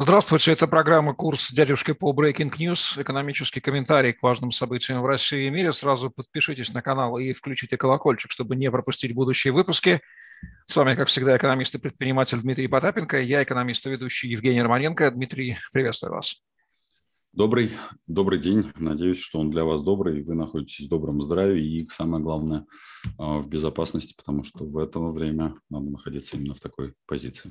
Здравствуйте, это программа «Курс дядюшки по Breaking News», экономический комментарий к важным событиям в России и мире. Сразу подпишитесь на канал и включите колокольчик, чтобы не пропустить будущие выпуски. С вами, как всегда, экономист и предприниматель Дмитрий Потапенко, я экономист и ведущий Евгений Романенко. Дмитрий, приветствую вас. Добрый, добрый день. Надеюсь, что он для вас добрый, вы находитесь в добром здравии и, самое главное, а, в безопасности, потому что в это время надо находиться именно в такой позиции.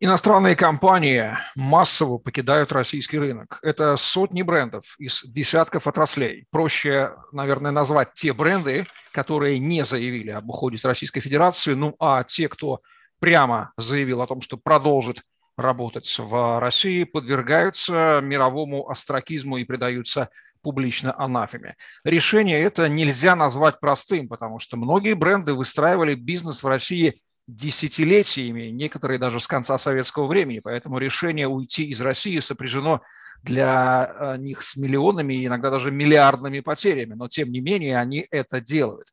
Иностранные компании массово покидают российский рынок. Это сотни брендов из десятков отраслей. Проще, наверное, назвать те бренды, которые не заявили об уходе с Российской Федерации, ну а те, кто прямо заявил о том, что продолжит работать в России, подвергаются мировому остракизму и предаются публично анафеме. Решение это нельзя назвать простым, потому что многие бренды выстраивали бизнес в России десятилетиями, некоторые даже с конца советского времени. Поэтому решение уйти из России сопряжено для а, них с миллионами, иногда даже миллиардными потерями, но тем не менее они это делают.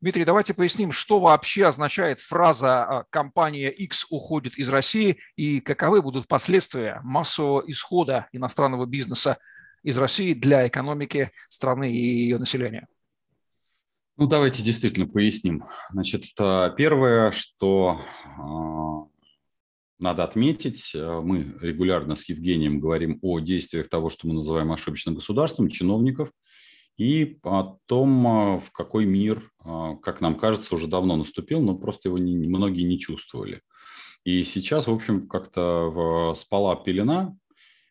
Дмитрий, давайте поясним, что вообще означает фраза а, «компания X уходит из России» и каковы будут последствия массового исхода иностранного бизнеса из России для экономики страны и ее населения? Ну, давайте действительно поясним. Значит, э, первое, что а, надо отметить, э, мы регулярно с Евгением говорим о действиях того, что мы называем ошибочным государством, чиновников, и о том, а, в какой мир, а, как нам кажется, уже давно наступил, но просто его не, многие не чувствовали. И сейчас, в общем, как-то э, спала пелена,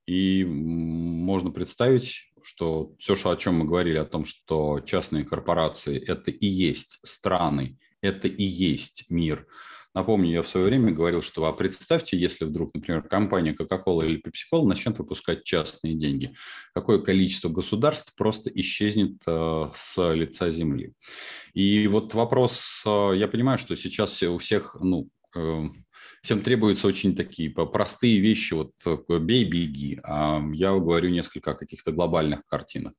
и можно представить что все, о чем мы говорили, о том, что частные корпорации – это и есть страны, это и есть мир. Напомню, я в свое время говорил, что а представьте, если вдруг, например, компания Coca-Cola или PepsiCola начнет выпускать частные деньги, какое количество государств просто исчезнет э, с лица земли. И вот вопрос, э, я понимаю, что сейчас все у всех, ну, э, всем требуются очень такие простые вещи, вот э, бей, беги. А я говорю несколько о каких-то глобальных картинах.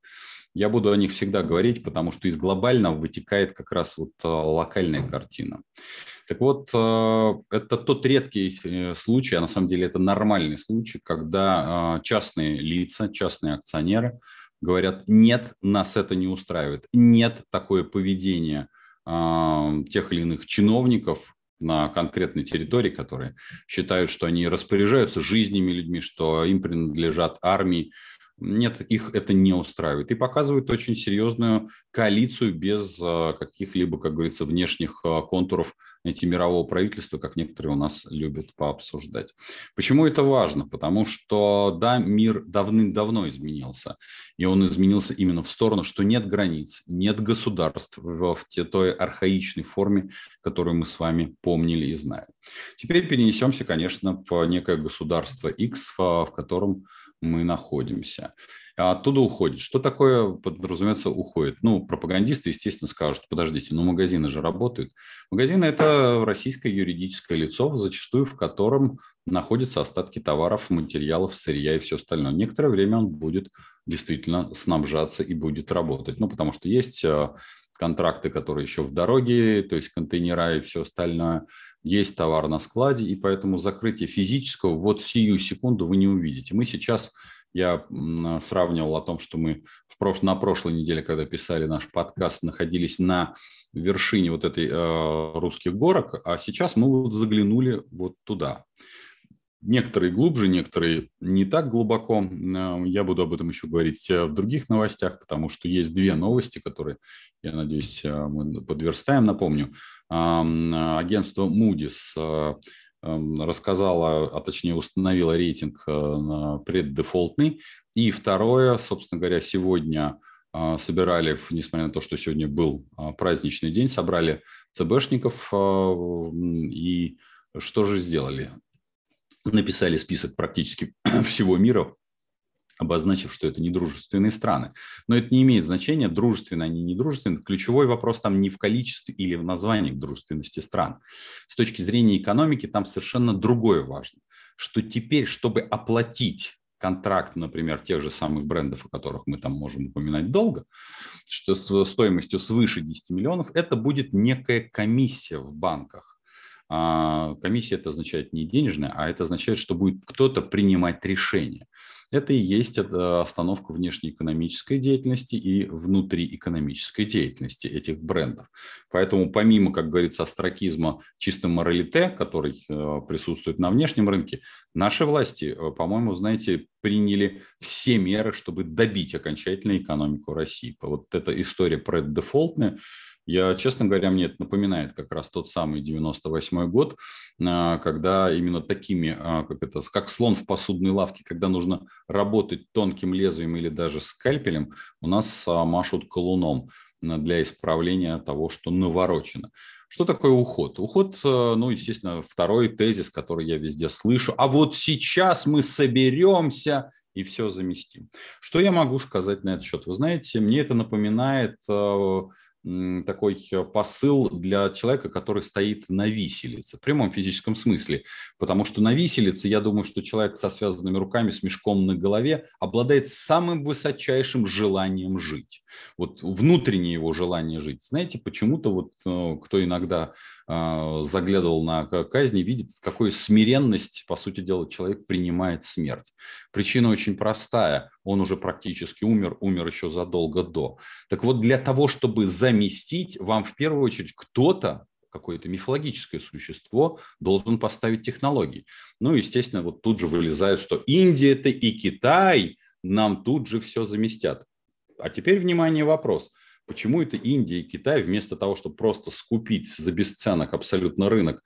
Я буду о них всегда говорить, потому что из глобального вытекает как раз вот э, локальная картина. Так вот, э, это тот редкий случай, а на самом деле это нормальный случай, когда частные лица, частные акционеры говорят, нет, нас это не устраивает, нет такое поведение тех или иных чиновников, на конкретной территории, которые считают, что они распоряжаются жизнями людьми, что им принадлежат армии, нет, их это не устраивает. И показывает очень серьезную коалицию без э, каких-либо, как говорится, внешних э, контуров эти мирового правительства, как некоторые у нас любят пообсуждать. Почему это важно? Потому что, да, мир давным-давно изменился. И он изменился именно в сторону, что нет границ, нет государств в, той архаичной форме, которую мы с вами помнили и знаем. Теперь перенесемся, конечно, в некое государство X, э, в котором мы находимся. А оттуда уходит. Что такое, подразумевается, уходит? Ну, пропагандисты, естественно, скажут, подождите, ну магазины же работают. Магазины – это российское юридическое лицо, зачастую в котором находятся остатки товаров, материалов, сырья и все остальное. Некоторое время он будет действительно снабжаться и будет работать. Ну, потому что есть э, контракты, которые еще в дороге, то есть контейнера и все остальное, есть товар на складе, и поэтому закрытие физического вот сию секунду вы не увидите. Мы сейчас, я сравнивал о том, что мы в прош... на прошлой неделе, когда писали наш подкаст, находились на вершине вот этой э, русских горок, а сейчас мы вот заглянули вот туда некоторые глубже, некоторые не так глубоко. Э, я буду об этом еще говорить э, в других новостях, потому что есть две новости, которые, я надеюсь, э, мы подверстаем. Напомню, агентство Moody's эм, рассказала, а точнее установила рейтинг преддефолтный. И второе, собственно говоря, сегодня собирали, несмотря на то, что сегодня был праздничный день, собрали ЦБшников и что же сделали? написали список практически всего мира, обозначив, что это недружественные страны. Но это не имеет значения, дружественны они, не дружественны. Ключевой вопрос там не в количестве или в названии дружественности стран. С точки зрения экономики там совершенно другое важно, что теперь, чтобы оплатить контракт, например, тех же самых брендов, о которых мы там можем упоминать долго, что с стоимостью свыше 10 миллионов, это будет некая комиссия в банках а комиссия это означает не денежная, а это означает, что будет кто-то принимать решение. Это и есть а, остановка внешнеэкономической деятельности и внутриэкономической деятельности этих брендов. Поэтому помимо, как говорится, астракизма чисто моралите, который а, присутствует на внешнем рынке, наши власти, а, по-моему, знаете, приняли все меры, чтобы добить окончательно экономику России. Вот эта история про дефолтные, я, честно говоря, мне это напоминает как раз тот самый 98 год, а, когда именно такими, а, как, это, как слон в посудной лавке, когда нужно работать тонким лезвием или даже скальпелем, у нас а, машут колуном э, для исправления того, что наворочено. Что такое уход? Уход, э, ну, естественно, второй тезис, который я везде слышу. А вот сейчас мы соберемся и все заместим. Что я могу сказать на этот счет? Вы знаете, мне это напоминает э, такой э, посыл для человека, который стоит на виселице, в прямом физическом смысле. Потому что на виселице, я думаю, что человек со связанными руками, с мешком на голове, обладает самым высочайшим желанием жить. Вот внутреннее его желание жить. Знаете, почему-то вот э, кто иногда э, заглядывал на казни, видит, какую смиренность, по сути дела, человек принимает смерть. Причина очень простая он уже практически умер, умер еще задолго до. Так вот, для того, чтобы заместить, вам в первую очередь кто-то, какое-то мифологическое существо должен поставить технологии. Ну, естественно, вот тут же вылезает, что Индия это и Китай нам тут же все заместят. А теперь, внимание, вопрос. Почему это Индия и Китай вместо того, чтобы просто скупить за бесценок абсолютно рынок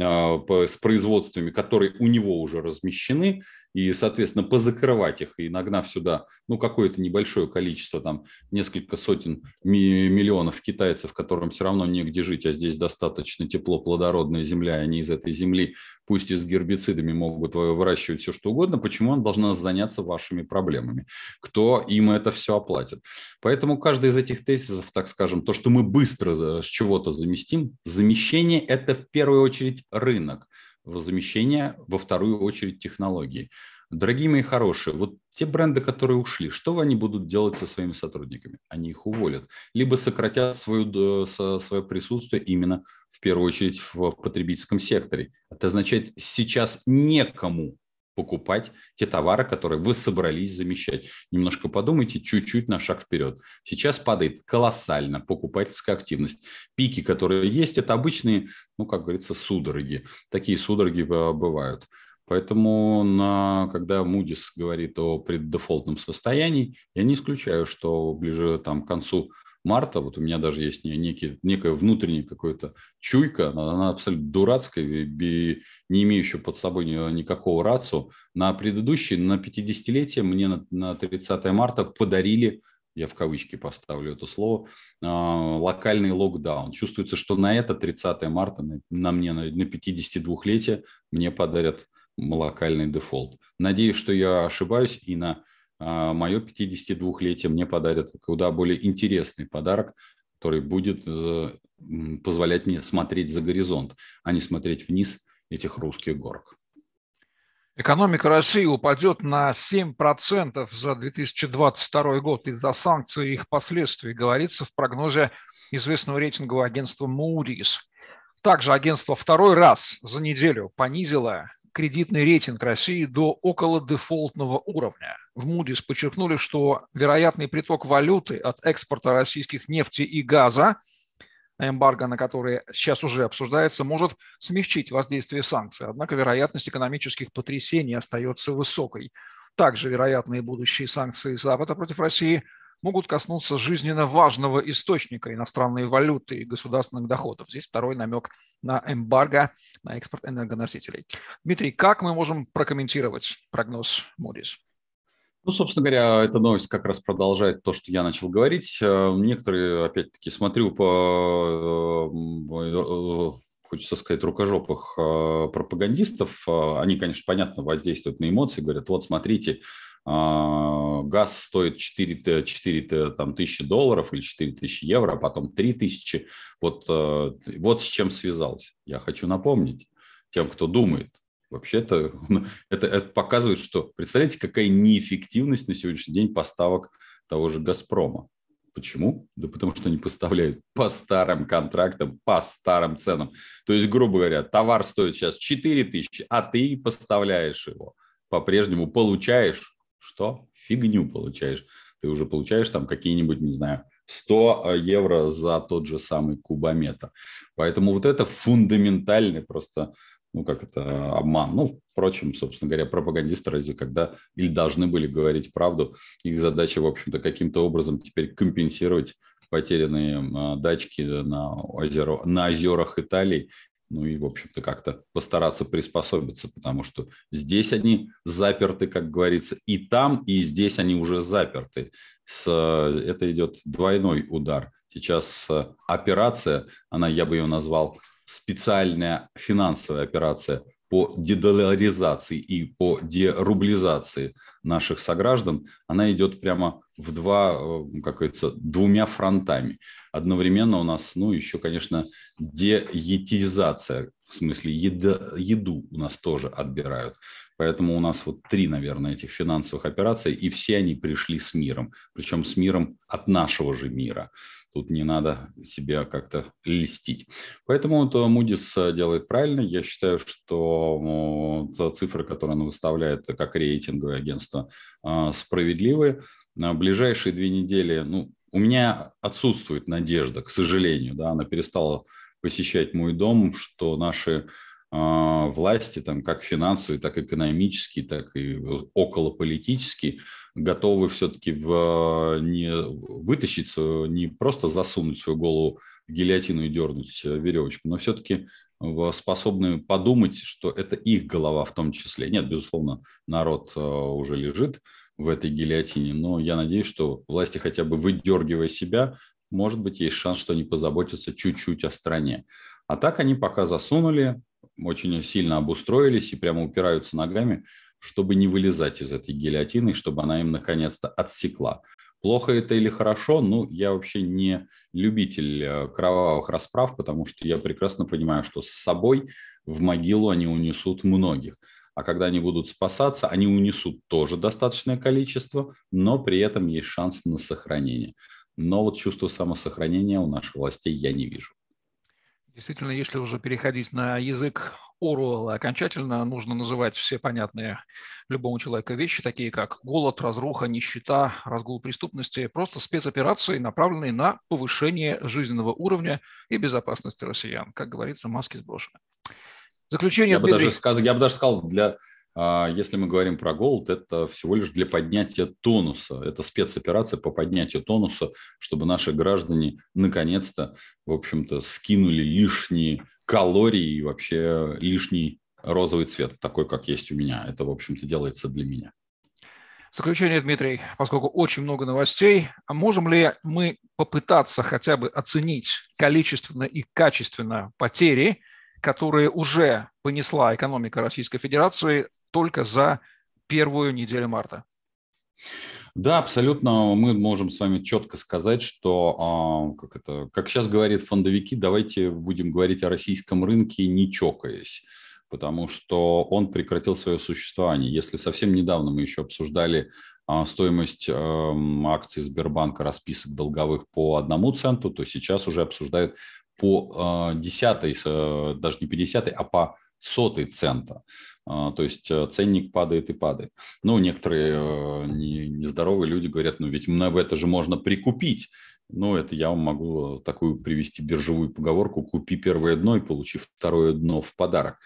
э, с производствами, которые у него уже размещены, и, соответственно, позакрывать их и нагнав сюда, ну, какое-то небольшое количество, там, несколько сотен миллионов китайцев, которым все равно негде жить, а здесь достаточно тепло, плодородная земля, и они из этой земли, пусть и с гербицидами, могут выращивать все, что угодно, почему он должна заняться вашими проблемами? Кто им это все оплатит? Поэтому каждый из этих тезисов, так скажем, то, что мы быстро с чего-то заместим, замещение – это в первую очередь рынок возмещения, во вторую очередь технологии. Дорогие мои хорошие, вот те бренды, которые ушли, что они будут делать со своими сотрудниками? Они их уволят, либо сократят свою, э, свое присутствие именно в первую очередь в потребительском секторе. Это означает, сейчас некому покупать те товары, которые вы собрались замещать. Немножко подумайте, чуть-чуть на шаг вперед. Сейчас падает колоссально покупательская активность. Пики, которые есть, это обычные, ну, как говорится, судороги. Такие судороги бывают. Поэтому, на, когда Мудис говорит о преддефолтном состоянии, я не исключаю, что ближе там, к концу марта, вот у меня даже есть некий, некая внутренняя какая-то чуйка, она, абсолютно дурацкая, не имеющая под собой никакого рацию. На предыдущий на 50-летие мне на, на 30 марта подарили я в кавычки поставлю это слово, а, локальный локдаун. Чувствуется, что на это 30 марта, на мне, на 52-летие, мне подарят локальный дефолт. Надеюсь, что я ошибаюсь, и на а, мое 52-летие мне подарят куда более интересный подарок, который будет э, позволять мне смотреть за горизонт, а не смотреть вниз этих русских горок. Экономика России упадет на 7% за 2022 год из-за санкций и их последствий, говорится в прогнозе известного рейтингового агентства Moody's. Также агентство второй раз за неделю понизило кредитный рейтинг России до около дефолтного уровня. В Мудис подчеркнули, что вероятный приток валюты от экспорта российских нефти и газа, эмбарго на которые сейчас уже обсуждается, может смягчить воздействие санкций. Однако вероятность экономических потрясений остается высокой. Также вероятные будущие санкции Запада против России – могут коснуться жизненно важного источника иностранной валюты и государственных доходов. Здесь второй намек на эмбарго на экспорт энергоносителей. Дмитрий, как мы можем прокомментировать прогноз Moody's? Ну, собственно говоря, эта новость как раз продолжает то, что я начал говорить. Э, некоторые, опять-таки, смотрю по э, хочется сказать, рукожопых э, пропагандистов, они, конечно, понятно, воздействуют на эмоции, говорят, вот, смотрите, а, газ стоит 4, 4 э, э, там, тысячи долларов или 4 тысячи евро, а потом 3 тысячи. Вот, э, вот с чем связался. Я хочу напомнить тем, кто думает. Вообще-то ну, это, это показывает, что, представляете, какая неэффективность на сегодняшний день поставок того же «Газпрома». Почему? Да потому что они поставляют по старым контрактам, по старым ценам. То есть, грубо говоря, товар стоит сейчас 4 тысячи, а ты поставляешь его по-прежнему, получаешь что? Фигню получаешь. Ты уже получаешь там какие-нибудь, не знаю, 100 э, евро за тот же самый кубометр. Поэтому вот это фундаментальный просто, ну как это, обман. Ну, впрочем, собственно говоря, пропагандисты разве когда или должны были говорить правду, их задача, в общем-то, каким-то образом теперь компенсировать потерянные э, дачки на, озеро, на озерах Италии ну и, в общем-то, как-то постараться приспособиться, потому что здесь они заперты, как говорится, и там, и здесь они уже заперты. С, это идет двойной удар. Сейчас э, операция, она, я бы ее назвал, специальная финансовая операция по дедоларизации и по дерублизации наших сограждан, она идет прямо в два, э, как говорится, двумя фронтами. Одновременно у нас, ну, еще, конечно, деетизация, в смысле еда, еду у нас тоже отбирают. Поэтому у нас вот три, наверное, этих финансовых операций, и все они пришли с миром, причем с миром от нашего же мира. Тут не надо себя как-то листить, Поэтому то Moody's э, э, делает правильно. Я считаю, что цифры, которые она выставляет э, как рейтинговое агентство, справедливые. На ближайшие две недели, ну, у меня отсутствует надежда, к сожалению, да, она перестала посещать мой дом, что наши а, власти, там, как финансовые, так и экономические, так и околополитические, готовы все-таки в, а, не вытащить, не просто засунуть свою голову в гильотину и дернуть а, веревочку, но все-таки способны подумать, что это их голова в том числе. Нет, безусловно, народ уже лежит в этой гильотине, но я надеюсь, что власти, хотя бы выдергивая себя, может быть, есть шанс, что они позаботятся чуть-чуть о стране. А так они пока засунули, очень сильно обустроились и прямо упираются ногами, чтобы не вылезать из этой гильотины, чтобы она им наконец-то отсекла. Плохо это или хорошо, ну, я вообще не любитель э, кровавых расправ, потому что я прекрасно понимаю, что с собой в могилу они унесут многих. А когда они будут спасаться, они унесут тоже достаточное количество, но при этом есть шанс на сохранение. Но вот чувство самосохранения у наших властей я не вижу. Действительно, если уже переходить на язык Оруэлла окончательно, нужно называть все понятные любому человеку вещи, такие как голод, разруха, нищета, разгул преступности, просто спецоперации, направленные на повышение жизненного уровня и безопасности россиян. Как говорится, маски сброшены. Заключение. Я бы, даже сказал, я бы даже сказал, для а если мы говорим про голод, это всего лишь для поднятия тонуса. Это спецоперация по поднятию тонуса, чтобы наши граждане наконец-то, в общем-то, скинули лишние калории и вообще лишний розовый цвет, такой, как есть у меня. Это, в общем-то, делается для меня. В заключение, Дмитрий, поскольку очень много новостей, а можем ли мы попытаться хотя бы оценить количественно и качественно потери, которые уже понесла экономика Российской Федерации только за первую неделю марта. Да, абсолютно. Мы можем с вами четко сказать, что, а, как, это, как сейчас говорят фондовики, давайте будем говорить о российском рынке, не чокаясь потому что он прекратил свое существование. Если совсем недавно мы еще обсуждали а, стоимость эм, акций Сбербанка, расписок долговых по одному центу, то сейчас уже обсуждают по э, десятой, э, даже не 50 а по сотый цента. То есть э, ценник падает и падает. Ну, некоторые э, нездоровые люди говорят, ну ведь это же можно прикупить. Ну, это я вам могу такую привести биржевую поговорку «купи первое дно и получи второе дно в подарок».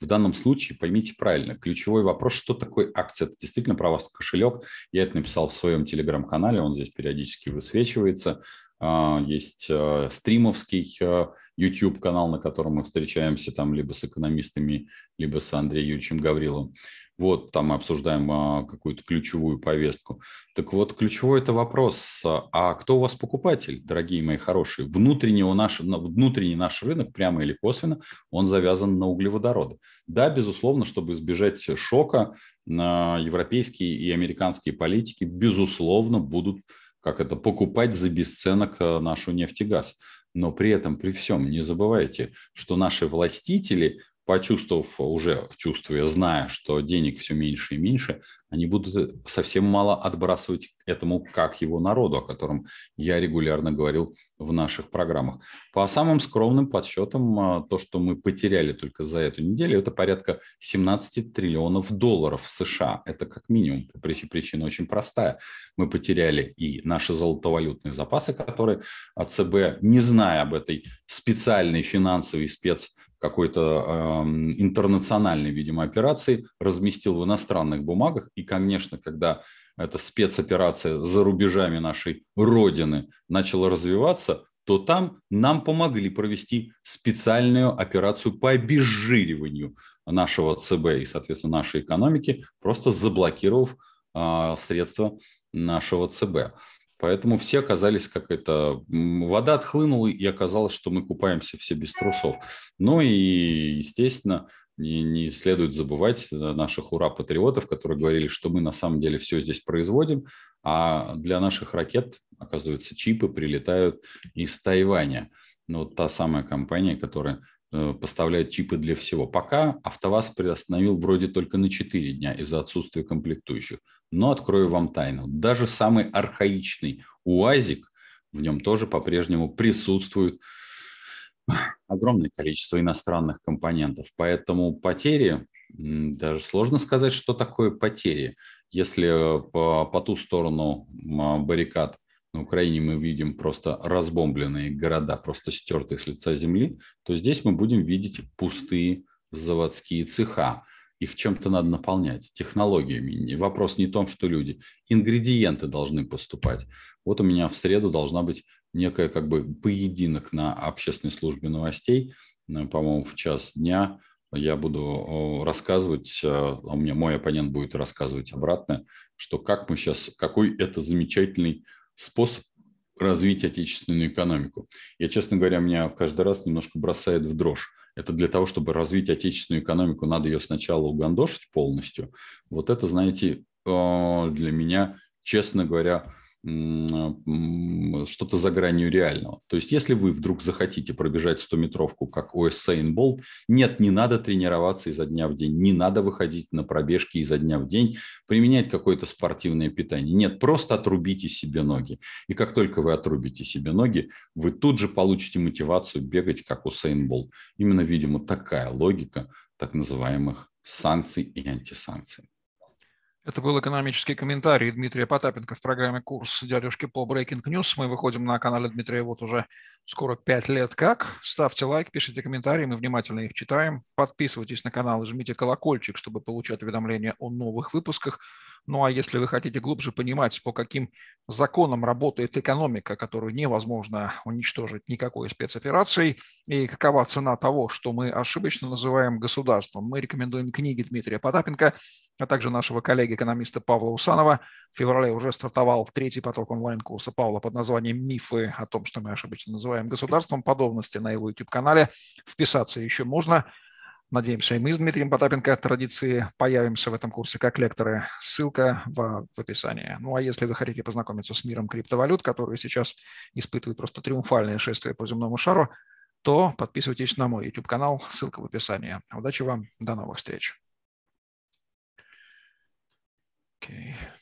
В данном случае поймите правильно, ключевой вопрос, что такое акция, это действительно про вас кошелек. Я это написал в своем телеграм-канале, он здесь периодически высвечивается. А, есть э, стримовский э, YouTube-канал, на котором мы встречаемся там либо с экономистами, либо с Андреем Юрьевичем Гавриловым. Вот там мы обсуждаем а, какую-то ключевую повестку. Так вот, ключевой это вопрос, а, а кто у вас покупатель, дорогие мои хорошие? Внутренний, у наш, внутренний наш рынок, прямо или косвенно, он завязан на углеводороды. Да, безусловно, чтобы избежать шока, европейские и американские политики, безусловно, будут как это, покупать за бесценок э, нашу нефть и газ. Но при этом, при всем, не забывайте, что наши властители почувствовав уже в чувстве, зная, что денег все меньше и меньше, они будут совсем мало отбрасывать этому как его народу, о котором я регулярно говорил в наших программах. По самым скромным подсчетам, а, то, что мы потеряли только за эту неделю, это порядка 17 триллионов долларов США. Это как минимум. Причина очень простая. Мы потеряли и наши золотовалютные запасы, которые а ЦБ, не зная об этой специальной финансовой спец какой-то э, интернациональной, видимо, операции, разместил в иностранных бумагах. И, конечно, когда эта спецоперация за рубежами нашей Родины начала развиваться, то там нам помогли провести специальную операцию по обезжириванию нашего ЦБ и, соответственно, нашей экономики, просто заблокировав э, средства нашего ЦБ. Поэтому все оказались как это... Вода отхлынула, и оказалось, что мы купаемся все без трусов. Ну и, естественно, не, не следует забывать э, наших ура-патриотов, которые говорили, что мы на самом деле все здесь производим, а для наших ракет, оказывается, чипы прилетают из Тайваня. Ну, вот та самая компания, которая Э, поставляют чипы для всего. Пока АвтоВАЗ приостановил вроде только на 4 дня из-за отсутствия комплектующих. Но открою вам тайну. Даже самый архаичный УАЗик, в нем тоже по-прежнему присутствует огромное количество иностранных компонентов. Поэтому потери, даже сложно сказать, что такое потери. Если э, по, по ту сторону баррикад – на Украине мы видим просто разбомбленные города, просто стертые с лица земли, то здесь мы будем видеть пустые заводские цеха. Их чем-то надо наполнять, технологиями. Вопрос не в том, что люди. Ингредиенты должны поступать. Вот у меня в среду должна быть некая как бы поединок на общественной службе новостей. Э, по-моему, в час дня я буду рассказывать, э, а у меня мой оппонент будет рассказывать обратно, что как мы сейчас, какой это замечательный способ развить отечественную экономику. Я, честно говоря, меня каждый раз немножко бросает в дрожь. Это для того, чтобы развить отечественную экономику, надо ее сначала угандошить полностью. Вот это, знаете, э, для меня, честно говоря, а, что-то за гранью реального. То есть, если вы вдруг захотите пробежать 100-метровку, как Уэссейн Болт, нет, не надо тренироваться изо дня в день, не надо выходить на пробежки изо дня в день, применять какое-то спортивное питание. Нет, просто отрубите себе ноги. И как только вы отрубите себе ноги, вы тут же получите мотивацию бегать, как Уэссейн Болт. Именно, видимо, такая логика так называемых санкций и антисанкций. Это был экономический комментарий Дмитрия Потапенко в программе «Курс дядюшки по Breaking News». Мы выходим на канале Дмитрия вот уже скоро пять лет как. Ставьте лайк, пишите комментарии, мы внимательно их читаем. Подписывайтесь на канал и жмите колокольчик, чтобы получать уведомления о новых выпусках. Ну а если вы хотите глубже понимать, по каким законам работает экономика, которую невозможно уничтожить никакой спецоперацией, и какова цена того, что мы ошибочно называем государством, мы рекомендуем книги Дмитрия Потапенко, а также нашего коллеги-экономиста Павла Усанова. В феврале уже стартовал третий поток онлайн-курса Павла под названием «Мифы о том, что мы ошибочно называем государством». Подробности на его YouTube-канале. Вписаться еще можно. Надеемся, и мы с Дмитрием Потапенко от традиции появимся в этом курсе как лекторы. Ссылка в, в описании. Ну а если вы хотите познакомиться с миром криптовалют, которые сейчас испытывают просто триумфальное шествие по земному шару, то подписывайтесь на мой YouTube-канал, ссылка в описании. Удачи вам, до новых встреч. Okay.